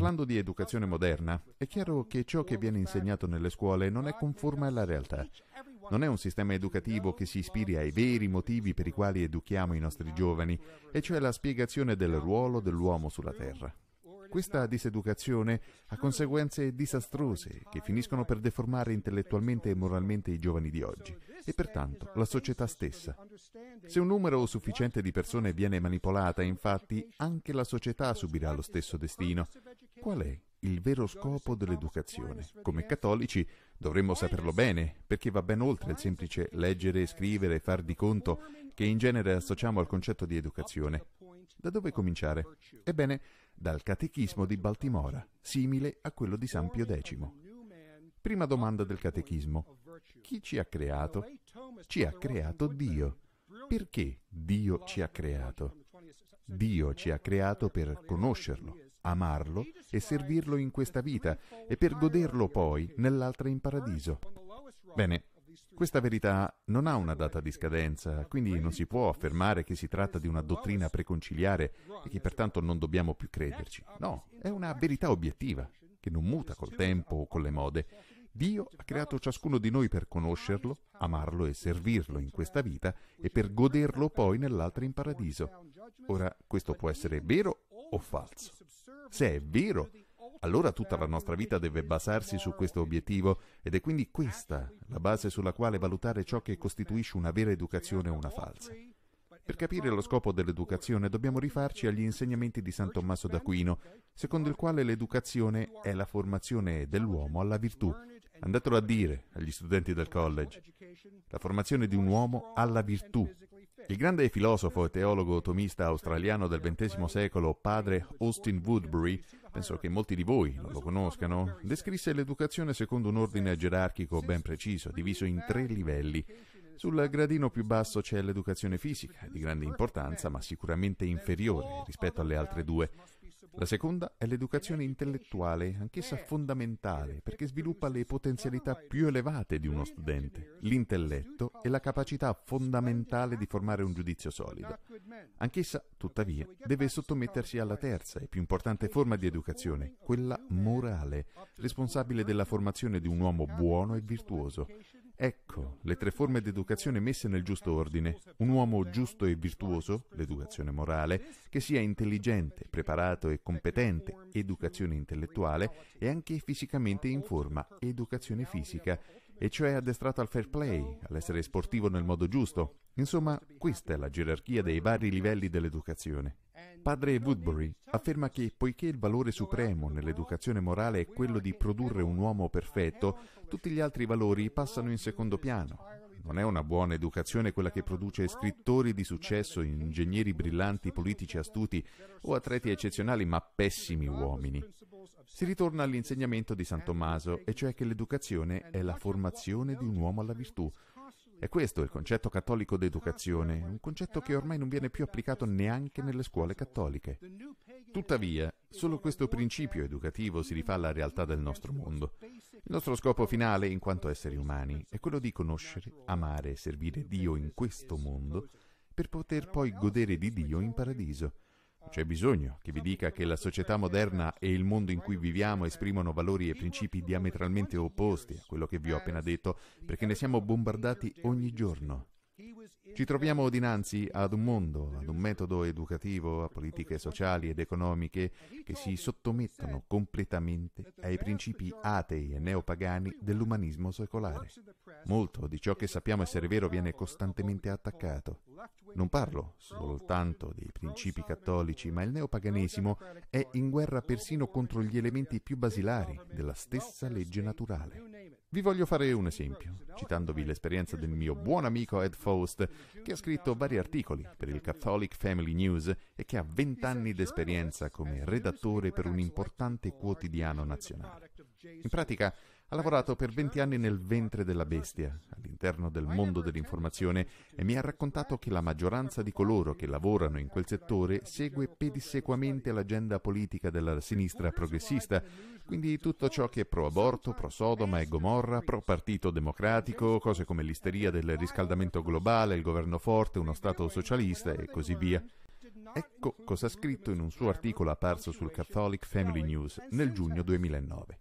Parlando di educazione moderna, è chiaro che ciò che viene insegnato nelle scuole non è conforme alla realtà. Non è un sistema educativo che si ispiri ai veri motivi per i quali educhiamo i nostri giovani, e cioè la spiegazione del ruolo dell'uomo sulla Terra. Questa diseducazione ha conseguenze disastrose che finiscono per deformare intellettualmente e moralmente i giovani di oggi e pertanto la società stessa. Se un numero sufficiente di persone viene manipolata, infatti, anche la società subirà lo stesso destino Qual è il vero scopo dell'educazione? Come cattolici dovremmo saperlo bene, perché va ben oltre il semplice leggere, scrivere e far di conto che in genere associamo al concetto di educazione. Da dove cominciare? Ebbene, dal catechismo di Baltimora, simile a quello di San Pio X. Prima domanda del catechismo. Chi ci ha creato? Ci ha creato Dio. Perché Dio ci ha creato? Dio ci ha creato per conoscerlo, amarlo e servirlo in questa vita e per goderlo poi nell'altra in paradiso. Bene, questa verità non ha una data di scadenza, quindi non si può affermare che si tratta di una dottrina preconciliare e che pertanto non dobbiamo più crederci. No, è una verità obiettiva, che non muta col tempo o con le mode. Dio ha creato ciascuno di noi per conoscerlo, amarlo e servirlo in questa vita e per goderlo poi nell'altra in paradiso. Ora, questo può essere vero o falso. Se è vero, allora tutta la nostra vita deve basarsi su questo obiettivo ed è quindi questa la base sulla quale valutare ciò che costituisce una vera educazione o una falsa. Per capire lo scopo dell'educazione dobbiamo rifarci agli insegnamenti di San Tommaso d'Aquino, secondo il quale l'educazione è la formazione dell'uomo alla virtù. Andatelo a dire agli studenti del college. La formazione di un uomo alla virtù, il grande filosofo e teologo tomista australiano del XX secolo, padre Austin Woodbury, penso che molti di voi non lo conoscano, descrisse l'educazione secondo un ordine gerarchico ben preciso, diviso in tre livelli. Sul gradino più basso c'è l'educazione fisica, di grande importanza ma sicuramente inferiore rispetto alle altre due. La seconda è l'educazione intellettuale, anch'essa fondamentale, perché sviluppa le potenzialità più elevate di uno studente, l'intelletto e la capacità fondamentale di formare un giudizio solido. Anch'essa, tuttavia, deve sottomettersi alla terza e più importante forma di educazione, quella morale, responsabile della formazione di un uomo buono e virtuoso, Ecco le tre forme d'educazione messe nel giusto ordine. Un uomo giusto e virtuoso, l'educazione morale, che sia intelligente, preparato e competente, educazione intellettuale e anche fisicamente in forma, educazione fisica, e cioè addestrato al fair play, all'essere sportivo nel modo giusto, Insomma, questa è la gerarchia dei vari livelli dell'educazione. Padre Woodbury afferma che poiché il valore supremo nell'educazione morale è quello di produrre un uomo perfetto, tutti gli altri valori passano in secondo piano. Non è una buona educazione quella che produce scrittori di successo, ingegneri brillanti, politici astuti o atleti eccezionali ma pessimi uomini. Si ritorna all'insegnamento di San Tommaso, e cioè che l'educazione è la formazione di un uomo alla virtù, è questo il concetto cattolico d'educazione, un concetto che ormai non viene più applicato neanche nelle scuole cattoliche. Tuttavia, solo questo principio educativo si rifà alla realtà del nostro mondo. Il nostro scopo finale, in quanto esseri umani, è quello di conoscere, amare e servire Dio in questo mondo per poter poi godere di Dio in paradiso. C'è bisogno che vi dica che la società moderna e il mondo in cui viviamo esprimono valori e principi diametralmente opposti a quello che vi ho appena detto, perché ne siamo bombardati ogni giorno. Ci troviamo dinanzi ad un mondo, ad un metodo educativo, a politiche sociali ed economiche che si sottomettono completamente ai principi atei e neopagani dell'umanismo secolare. Molto di ciò che sappiamo essere vero viene costantemente attaccato. Non parlo soltanto dei principi cattolici, ma il neopaganesimo è in guerra persino contro gli elementi più basilari della stessa legge naturale. Vi voglio fare un esempio, citandovi l'esperienza del mio buon amico Ed Faust, che ha scritto vari articoli per il Catholic Family News e che ha 20 anni d'esperienza come redattore per un importante quotidiano nazionale. In pratica, ha lavorato per 20 anni nel ventre della bestia, all'interno del mondo dell'informazione, e mi ha raccontato che la maggioranza di coloro che lavorano in quel settore segue pedissequamente l'agenda politica della sinistra progressista, quindi tutto ciò che è pro-aborto, pro-Sodoma e Gomorra, pro-partito democratico, cose come l'isteria del riscaldamento globale, il governo forte, uno Stato socialista e così via. Ecco cosa ha scritto in un suo articolo apparso sul Catholic Family News nel giugno 2009.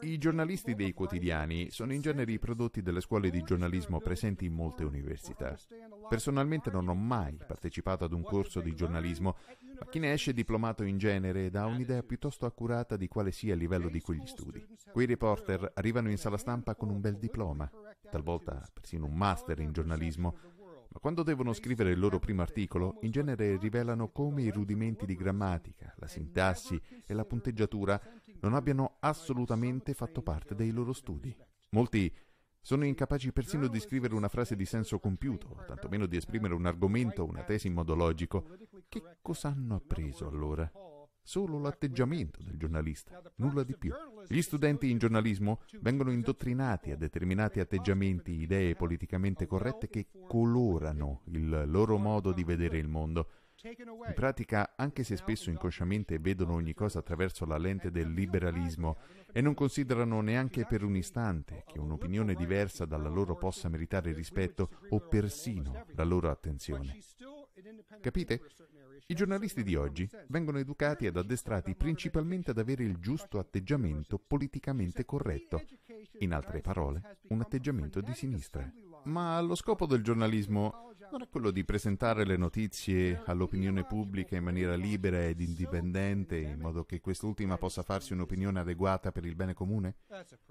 I giornalisti dei quotidiani sono in genere i prodotti delle scuole di giornalismo presenti in molte università. Personalmente non ho mai partecipato ad un corso di giornalismo, ma chi ne esce diplomato in genere dà un'idea piuttosto accurata di quale sia il livello di quegli studi. Quei reporter arrivano in sala stampa con un bel diploma, talvolta persino un master in giornalismo, ma quando devono scrivere il loro primo articolo, in genere rivelano come i rudimenti di grammatica, la sintassi e la punteggiatura non abbiano assolutamente fatto parte dei loro studi. Molti sono incapaci persino di scrivere una frase di senso compiuto, tantomeno di esprimere un argomento o una tesi in modo logico. Che cosa hanno appreso allora? Solo l'atteggiamento del giornalista, nulla di più. Gli studenti in giornalismo vengono indottrinati a determinati atteggiamenti, idee politicamente corrette che colorano il loro modo di vedere il mondo in pratica, anche se spesso inconsciamente vedono ogni cosa attraverso la lente del liberalismo e non considerano neanche per un istante che un'opinione diversa dalla loro possa meritare rispetto o persino la loro attenzione. Capite? I giornalisti di oggi vengono educati ed addestrati principalmente ad avere il giusto atteggiamento politicamente corretto, in altre parole, un atteggiamento di sinistra. Ma lo scopo del giornalismo non è quello di presentare le notizie all'opinione pubblica in maniera libera ed indipendente, in modo che quest'ultima possa farsi un'opinione adeguata per il bene comune?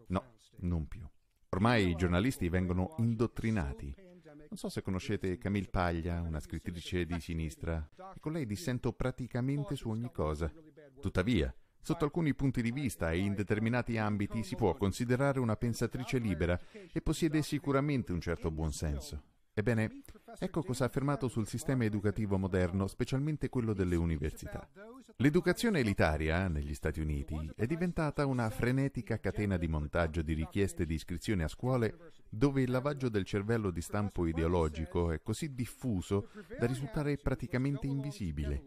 No, non più. Ormai i giornalisti vengono indottrinati. Non so se conoscete Camille Paglia, una scrittrice di sinistra, e con lei dissento praticamente su ogni cosa. Tuttavia, Sotto alcuni punti di vista e in determinati ambiti si può considerare una pensatrice libera e possiede sicuramente un certo buonsenso. Ebbene, ecco cosa ha affermato sul sistema educativo moderno, specialmente quello delle università. L'educazione elitaria negli Stati Uniti è diventata una frenetica catena di montaggio di richieste di iscrizione a scuole dove il lavaggio del cervello di stampo ideologico è così diffuso da risultare praticamente invisibile.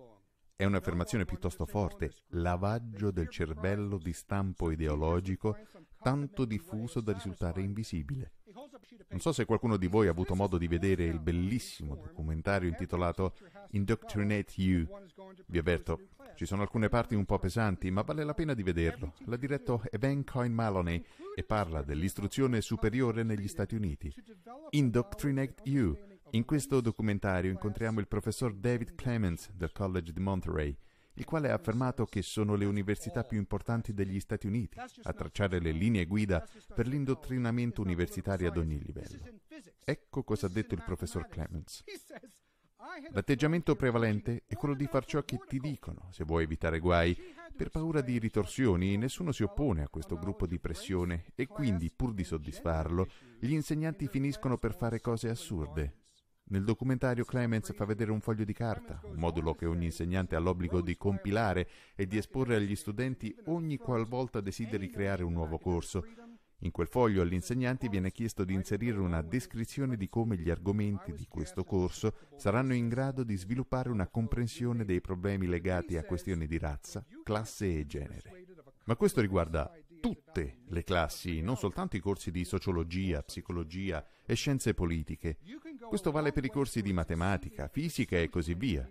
È un'affermazione piuttosto forte, lavaggio del cervello di stampo ideologico tanto diffuso da risultare invisibile. Non so se qualcuno di voi ha avuto modo di vedere il bellissimo documentario intitolato Indoctrinate You. Vi avverto, ci sono alcune parti un po' pesanti, ma vale la pena di vederlo. L'ha diretto Evan Coin Maloney e parla dell'istruzione superiore negli Stati Uniti. Indoctrinate You. In questo documentario incontriamo il professor David Clements del College di Monterey il quale ha affermato che sono le università più importanti degli Stati Uniti a tracciare le linee guida per l'indottrinamento universitario ad ogni livello. Ecco cosa ha detto il professor Clements. L'atteggiamento prevalente è quello di far ciò che ti dicono, se vuoi evitare guai. Per paura di ritorsioni, nessuno si oppone a questo gruppo di pressione e quindi, pur di soddisfarlo, gli insegnanti finiscono per fare cose assurde, nel documentario Clemens fa vedere un foglio di carta, un modulo che ogni insegnante ha l'obbligo di compilare e di esporre agli studenti ogni qualvolta desideri creare un nuovo corso. In quel foglio agli insegnanti viene chiesto di inserire una descrizione di come gli argomenti di questo corso saranno in grado di sviluppare una comprensione dei problemi legati a questioni di razza, classe e genere. Ma questo riguarda tutte le classi, non soltanto i corsi di sociologia, psicologia e scienze politiche. Questo vale per i corsi di matematica, fisica e così via.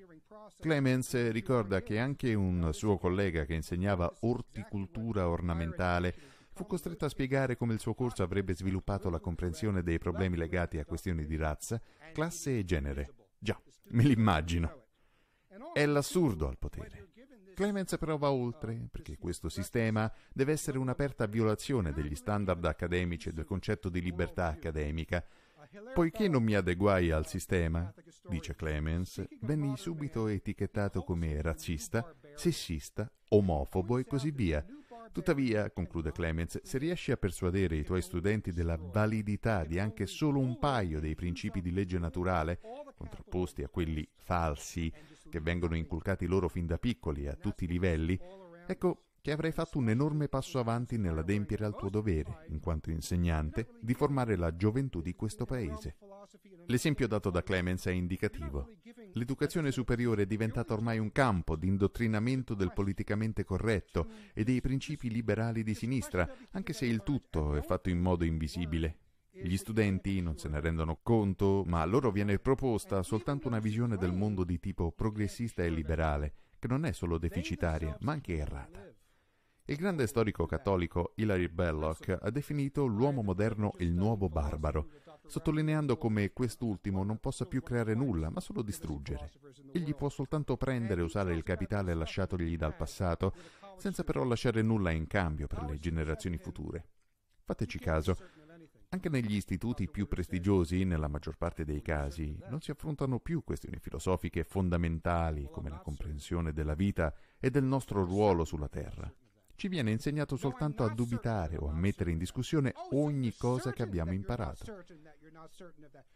Clemens ricorda che anche un suo collega che insegnava orticoltura ornamentale fu costretto a spiegare come il suo corso avrebbe sviluppato la comprensione dei problemi legati a questioni di razza, classe e genere. Già, me l'immagino. È l'assurdo al potere. Clemens però va oltre, perché questo sistema deve essere un'aperta violazione degli standard accademici e del concetto di libertà accademica, Poiché non mi adeguai al sistema, dice Clemens, venni subito etichettato come razzista, sessista, omofobo e così via. Tuttavia, conclude Clemens, se riesci a persuadere i tuoi studenti della validità di anche solo un paio dei principi di legge naturale, contrapposti a quelli falsi che vengono inculcati loro fin da piccoli a tutti i livelli, ecco, che avrai fatto un enorme passo avanti nell'adempiere al tuo dovere, in quanto insegnante, di formare la gioventù di questo paese. L'esempio dato da Clemens è indicativo. L'educazione superiore è diventata ormai un campo di indottrinamento del politicamente corretto e dei principi liberali di sinistra, anche se il tutto è fatto in modo invisibile, gli studenti non se ne rendono conto, ma a loro viene proposta soltanto una visione del mondo di tipo progressista e liberale, che non è solo deficitaria, ma anche errata. Il grande storico cattolico Hilary Belloc ha definito l'uomo moderno il nuovo barbaro, sottolineando come quest'ultimo non possa più creare nulla, ma solo distruggere. Egli può soltanto prendere e usare il capitale lasciatogli dal passato, senza però lasciare nulla in cambio per le generazioni future. Fateci caso, anche negli istituti più prestigiosi, nella maggior parte dei casi, non si affrontano più questioni filosofiche fondamentali come la comprensione della vita e del nostro ruolo sulla Terra. Ci viene insegnato soltanto a dubitare o a mettere in discussione ogni cosa che abbiamo imparato.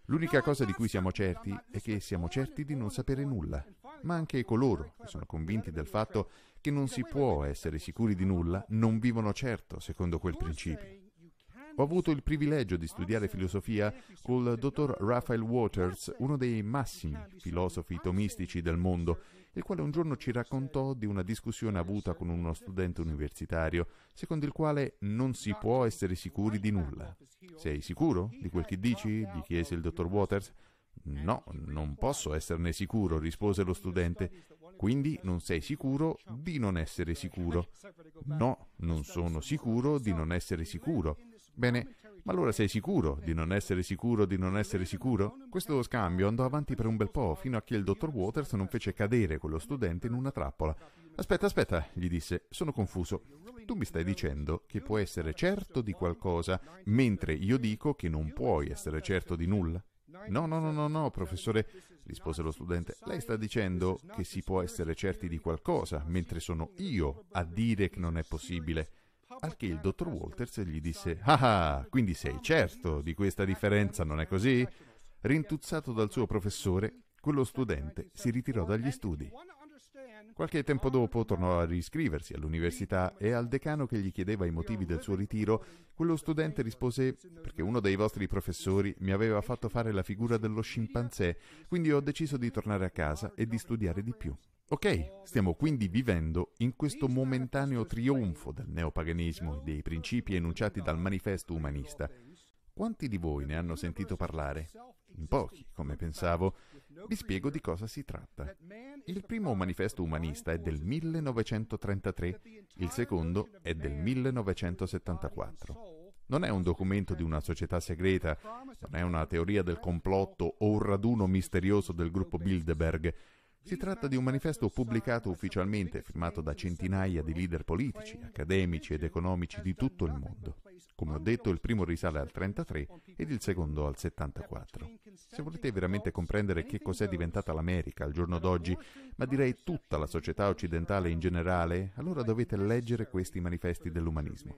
L'unica cosa di cui siamo certi è che siamo certi di non sapere nulla, ma anche coloro che sono convinti del fatto che non si può essere sicuri di nulla non vivono certo secondo quel principio. Ho avuto il privilegio di studiare filosofia col dottor Raphael Waters, uno dei massimi filosofi tomistici del mondo, il quale un giorno ci raccontò di una discussione avuta con uno studente universitario, secondo il quale non si può essere sicuri di nulla. Sei sicuro di quel che dici? gli chiese il dottor Waters. No, non posso esserne sicuro, rispose lo studente. Quindi non sei sicuro di non essere sicuro. No, non sono sicuro di non essere sicuro. Bene, ma allora sei sicuro di non essere sicuro di non essere sicuro? Questo scambio andò avanti per un bel po', fino a che il dottor Waters non fece cadere quello studente in una trappola. Aspetta, aspetta, gli disse, sono confuso. Tu mi stai dicendo che puoi essere certo di qualcosa, mentre io dico che non puoi essere certo di nulla? No, no, no, no, no, professore, rispose lo studente. Lei sta dicendo che si può essere certi di qualcosa, mentre sono io a dire che non è possibile. Al che il dottor Walters gli disse: Ah, ah quindi sei certo di questa differenza, non è così? Rintuzzato dal suo professore, quello studente si ritirò dagli studi. Qualche tempo dopo tornò a riscriversi all'università e al decano che gli chiedeva i motivi del suo ritiro, quello studente rispose perché uno dei vostri professori mi aveva fatto fare la figura dello scimpanzé, quindi ho deciso di tornare a casa e di studiare di più. Ok, stiamo quindi vivendo in questo momentaneo trionfo del neopaganismo e dei principi enunciati dal manifesto umanista. Quanti di voi ne hanno sentito parlare? In pochi, come pensavo. Vi spiego di cosa si tratta. Il primo manifesto umanista è del 1933, il secondo è del 1974. Non è un documento di una società segreta, non è una teoria del complotto o un raduno misterioso del gruppo Bilderberg, si tratta di un manifesto pubblicato ufficialmente, firmato da centinaia di leader politici, accademici ed economici di tutto il mondo. Come ho detto, il primo risale al 33 ed il secondo al 74. Se volete veramente comprendere che cos'è diventata l'America al giorno d'oggi, ma direi tutta la società occidentale in generale, allora dovete leggere questi manifesti dell'umanismo.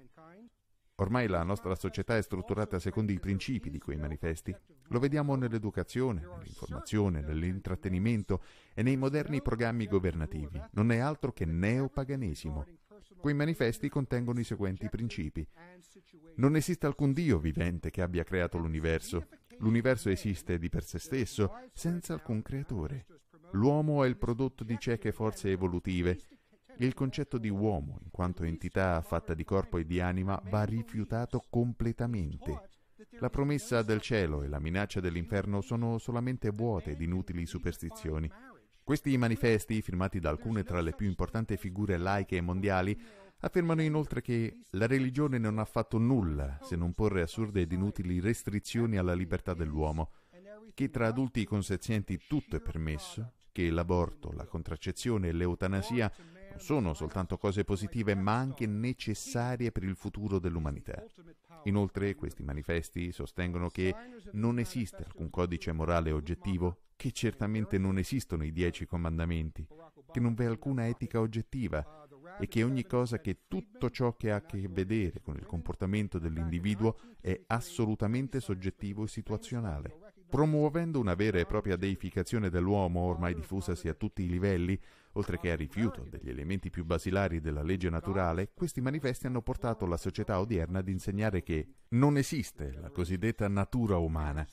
Ormai la nostra società è strutturata secondo i principi di quei manifesti, lo vediamo nell'educazione, nell'informazione, nell'intrattenimento e nei moderni programmi governativi. Non è altro che neopaganesimo. Quei manifesti contengono i seguenti principi. Non esiste alcun Dio vivente che abbia creato l'universo. L'universo esiste di per sé stesso, senza alcun creatore. L'uomo è il prodotto di cieche forze evolutive. Il concetto di uomo, in quanto entità fatta di corpo e di anima, va rifiutato completamente. La promessa del cielo e la minaccia dell'inferno sono solamente vuote ed inutili superstizioni. Questi manifesti, firmati da alcune tra le più importanti figure laiche e mondiali, affermano inoltre che la religione non ha fatto nulla se non porre assurde ed inutili restrizioni alla libertà dell'uomo, che tra adulti consenzienti tutto è permesso, che l'aborto, la contraccezione e l'eutanasia sono soltanto cose positive ma anche necessarie per il futuro dell'umanità. Inoltre questi manifesti sostengono che non esiste alcun codice morale oggettivo, che certamente non esistono i dieci comandamenti, che non v'è alcuna etica oggettiva e che ogni cosa che tutto ciò che ha a che vedere con il comportamento dell'individuo è assolutamente soggettivo e situazionale promuovendo una vera e propria diciamo deificazione dell'uomo ormai diffusasi a tutti i livelli, oltre che a rifiuto degli elementi più basilari della legge naturale, questi manifesti hanno portato la società odierna ad insegnare che non esiste la cosiddetta natura umana,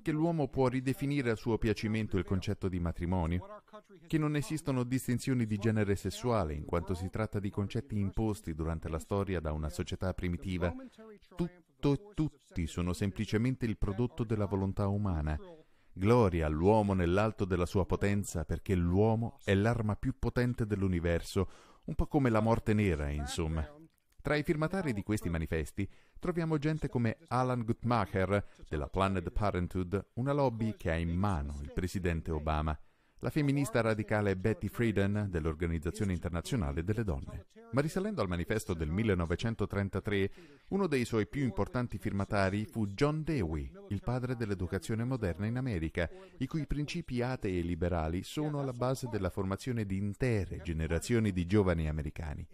che l'uomo può ridefinire a suo piacimento il concetto di matrimonio, che non esistono distinzioni di genere sessuale in quanto si tratta di concetti imposti durante la storia da una società primitiva. tutti tutto e tutti sono semplicemente il prodotto della volontà umana. Gloria all'uomo nell'alto della sua potenza perché l'uomo è l'arma più potente dell'universo, un po' come la morte nera, insomma. Tra i firmatari di questi manifesti troviamo gente come Alan Guttmacher della Planned Parenthood, una lobby che ha in mano il presidente Obama la femminista radicale Betty Friedan dell'Organizzazione Internazionale delle Donne. Ma risalendo al manifesto del 1933, uno dei suoi più importanti firmatari fu John Dewey, il padre dell'educazione moderna in America, i cui principi atei e liberali sono alla base della formazione di intere generazioni di giovani americani.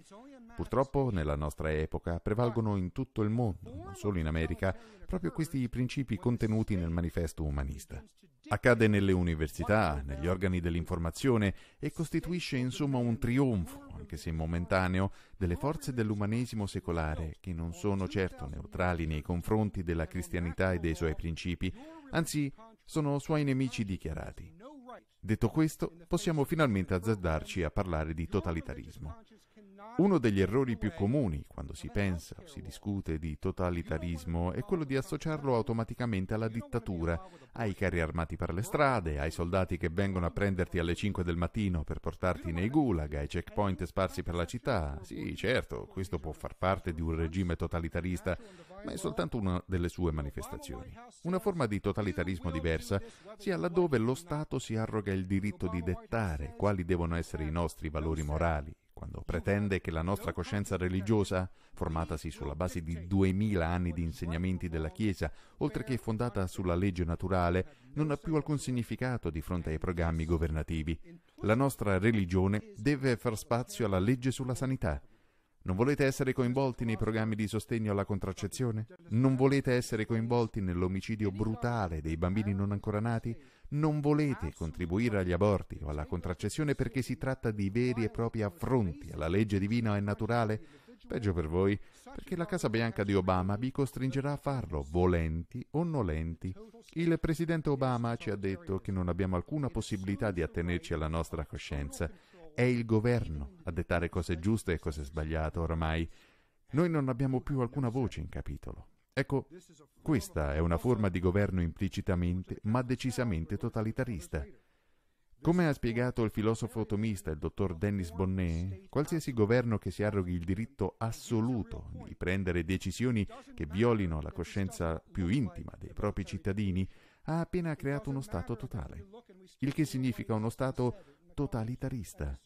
Purtroppo nella nostra epoca prevalgono in tutto il mondo, non solo in America, proprio questi principi contenuti nel manifesto umanista. Accade nelle università, negli organi dell'informazione e costituisce insomma un trionfo, anche se momentaneo, delle forze dell'umanesimo secolare che non sono certo neutrali nei confronti della cristianità e dei suoi principi, anzi sono suoi nemici dichiarati. Detto questo, possiamo finalmente azzardarci a parlare di totalitarismo. Uno degli errori più comuni quando si pensa o si discute di totalitarismo è quello di associarlo automaticamente alla dittatura, ai carri armati per le strade, ai soldati che vengono a prenderti alle 5 del mattino per portarti nei gulag, ai checkpoint sparsi per la città. Sì, certo, questo può far parte di un regime totalitarista, ma è soltanto una delle sue manifestazioni. Una forma di totalitarismo diversa sia laddove lo Stato si arroga il diritto di dettare quali devono essere i nostri valori morali quando pretende che la nostra coscienza religiosa, formatasi sulla base di duemila anni di insegnamenti della Chiesa, oltre che fondata sulla legge naturale, non ha più alcun significato di fronte ai programmi governativi. La nostra religione deve far spazio alla legge sulla sanità. Non volete essere coinvolti nei programmi di sostegno alla contraccezione? Non volete essere coinvolti nell'omicidio brutale dei bambini non ancora nati? Non volete contribuire agli aborti o alla contraccessione perché si tratta di veri e propri affronti alla legge divina e naturale? Peggio per voi, perché la Casa Bianca di Obama vi costringerà a farlo, volenti o nolenti. Il presidente Obama ci ha detto che non abbiamo alcuna possibilità di attenerci alla nostra coscienza. È il governo a dettare cose giuste e cose sbagliate ormai. Noi non abbiamo più alcuna voce in capitolo. Ecco, questa è una forma di governo implicitamente, ma decisamente totalitarista. Come ha spiegato il filosofo automista il dottor Dennis Bonnet, qualsiasi governo che si arroghi il diritto assoluto di prendere decisioni che violino la coscienza più intima dei propri cittadini ha appena creato uno Stato totale, il che significa uno Stato totalitarista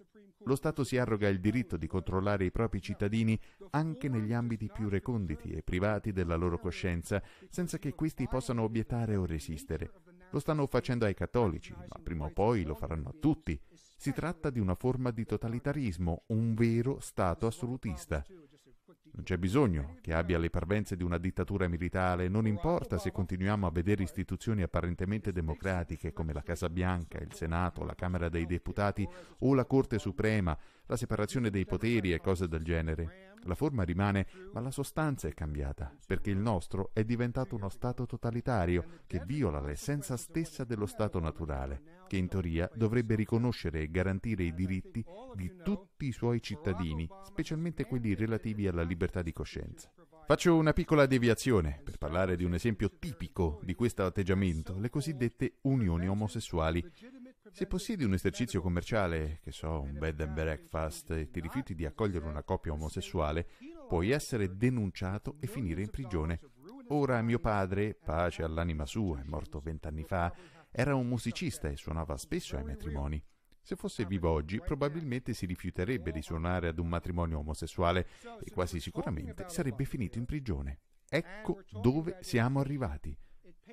lo Stato si arroga il diritto di controllare i propri cittadini anche negli ambiti più reconditi e privati della loro coscienza, senza che questi possano obiettare o resistere. Lo stanno facendo ai cattolici, ma prima o poi lo faranno a tutti. Si tratta di una forma di totalitarismo, un vero Stato assolutista. Non c'è bisogno che abbia le parvenze di una dittatura militare, non importa se continuiamo a vedere istituzioni apparentemente democratiche come la Casa Bianca, il Senato, la Camera dei Deputati o la Corte Suprema, la separazione dei poteri e cose del genere. La forma rimane, ma la sostanza è cambiata, perché il nostro è diventato uno Stato totalitario che viola l'essenza stessa dello Stato naturale che in teoria dovrebbe riconoscere e garantire i diritti di tutti i suoi cittadini, specialmente quelli relativi alla libertà di coscienza. Faccio una piccola deviazione per parlare di un esempio tipico di questo atteggiamento, le cosiddette unioni omosessuali. Se possiedi un esercizio commerciale, che so, un bed and breakfast, e ti rifiuti di accogliere una coppia omosessuale, puoi essere denunciato e finire in prigione. Ora mio padre, pace all'anima sua, è morto vent'anni fa, era un musicista e suonava spesso ai matrimoni. Se fosse vivo oggi, probabilmente si rifiuterebbe di suonare ad un matrimonio omosessuale e quasi sicuramente sarebbe finito in prigione. Ecco dove siamo arrivati.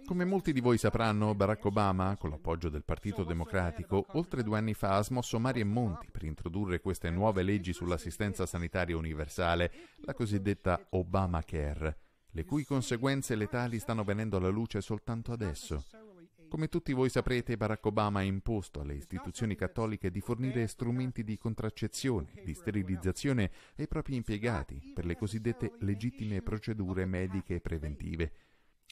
Come molti di voi sapranno, Barack Obama, con l'appoggio del Partito Democratico, oltre due anni fa ha smosso mari e monti per introdurre queste nuove leggi sull'assistenza sanitaria universale, la cosiddetta Obamacare, le cui conseguenze letali stanno venendo alla luce soltanto adesso. Come tutti voi saprete, Barack Obama ha imposto alle istituzioni cattoliche di fornire strumenti di contraccezione, di sterilizzazione ai propri impiegati per le cosiddette legittime procedure mediche preventive.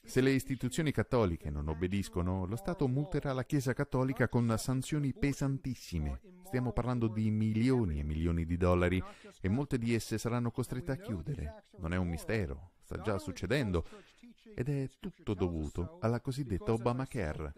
Se le istituzioni cattoliche non obbediscono, lo Stato multerà la Chiesa cattolica con sanzioni pesantissime. Stiamo parlando di milioni e milioni di dollari e molte di esse saranno costrette a chiudere. Non è un mistero, sta già succedendo ed è tutto dovuto alla cosiddetta Obamacare.